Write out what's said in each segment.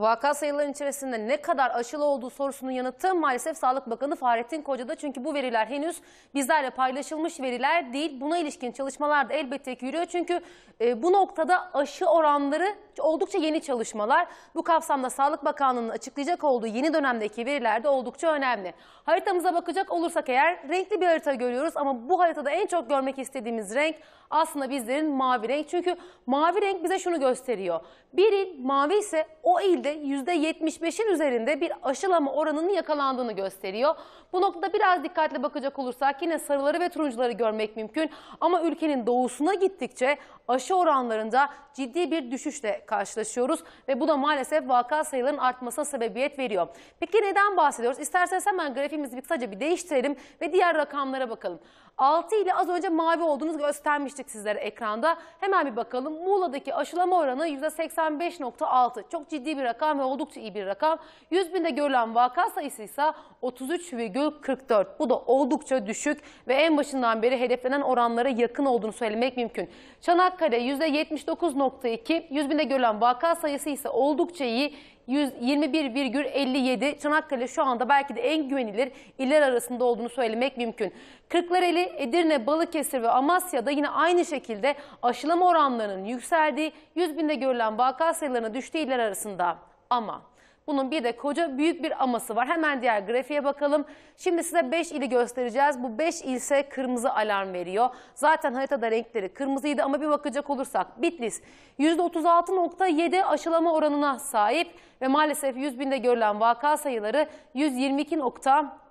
Vaka sayıların içerisinde ne kadar aşılı olduğu sorusunun yanıtı maalesef Sağlık Bakanı Fahrettin Koca'da. Çünkü bu veriler henüz bizlerle paylaşılmış veriler değil. Buna ilişkin çalışmalar da elbette ki yürüyor. Çünkü e, bu noktada aşı oranları oldukça yeni çalışmalar. Bu kapsamda Sağlık Bakanlığı'nın açıklayacak olduğu yeni dönemdeki veriler de oldukça önemli. Haritamıza bakacak olursak eğer renkli bir harita görüyoruz ama bu haritada en çok görmek istediğimiz renk aslında bizlerin mavi renk. Çünkü mavi renk bize şunu gösteriyor. Bir il mavi ise o ilde %75'in üzerinde bir aşılama oranının yakalandığını gösteriyor. Bu noktada biraz dikkatli bakacak olursak yine sarıları ve turuncuları görmek mümkün. Ama ülkenin doğusuna gittikçe aşı oranlarında ciddi bir düşüşle karşılaşıyoruz ve bu da maalesef vaka sayılarının artmasına sebebiyet veriyor. Peki neden bahsediyoruz? İsterseniz hemen grafiğimizi bir kısaca bir değiştirelim ve diğer rakamlara bakalım. 6 ile az önce mavi olduğunu göstermiştik sizlere ekranda. Hemen bir bakalım. Muğla'daki aşılama oranı %85.6. Çok ciddi bir rakam ve oldukça iyi bir rakam. 100 binde görülen vaka sayısı ise 33,44. Bu da oldukça düşük ve en başından beri hedeflenen oranlara yakın olduğunu söylemek mümkün. Çanakkale %79.2, 100 binde görülen vaka sayısı ise oldukça iyi. 121,57 Çanakkale şu anda belki de en güvenilir iller arasında olduğunu söylemek mümkün. Kırklareli, Edirne, Balıkesir ve Amasya'da yine aynı şekilde aşılama oranlarının yükseldiği 100 binde görülen vaka sayılarına düştüğü iller arasında. Ama bunun bir de koca büyük bir aması var. Hemen diğer grafiğe bakalım. Şimdi size 5 ili göstereceğiz. Bu 5 ilse kırmızı alarm veriyor. Zaten haritada renkleri kırmızıydı ama bir bakacak olursak Bitlis %36.7 aşılama oranına sahip ve maalesef 100 binde görülen vaka sayıları 122.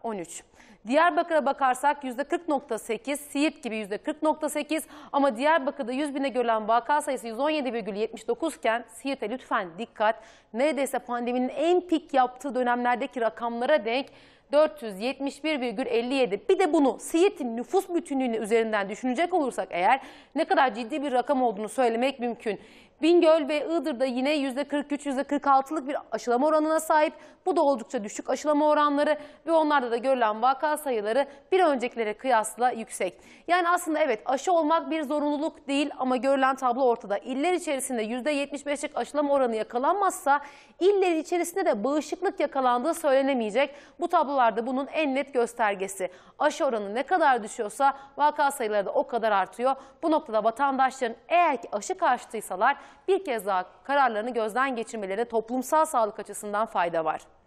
13. Diyarbakır'a bakarsak %40.8, Siirt gibi %40.8 ama Diyarbakır'da 100 bine görülen vaka sayısı 117,79 iken Siirt'e lütfen dikkat. Neredeyse pandeminin en pik yaptığı dönemlerdeki rakamlara denk 471,57. Bir de bunu Siirt'in nüfus bütünlüğünü üzerinden düşünecek olursak eğer ne kadar ciddi bir rakam olduğunu söylemek mümkün. Bingöl ve Iğdır'da yine %43-%46'lık bir aşılama oranına sahip. Bu da oldukça düşük aşılama oranları ve onlarda da görülen vaka sayıları bir öncekilere kıyasla yüksek. Yani aslında evet aşı olmak bir zorunluluk değil ama görülen tablo ortada. İller içerisinde %75'lik aşılama oranı yakalanmazsa illerin içerisinde de bağışıklık yakalandığı söylenemeyecek. Bu tablo vakalarda bunun en net göstergesi. Aşı oranı ne kadar düşüyorsa vaka sayıları da o kadar artıyor. Bu noktada vatandaşların eğer ki aşı karşıtıysalar bir kez daha kararlarını gözden geçirmelerine toplumsal sağlık açısından fayda var.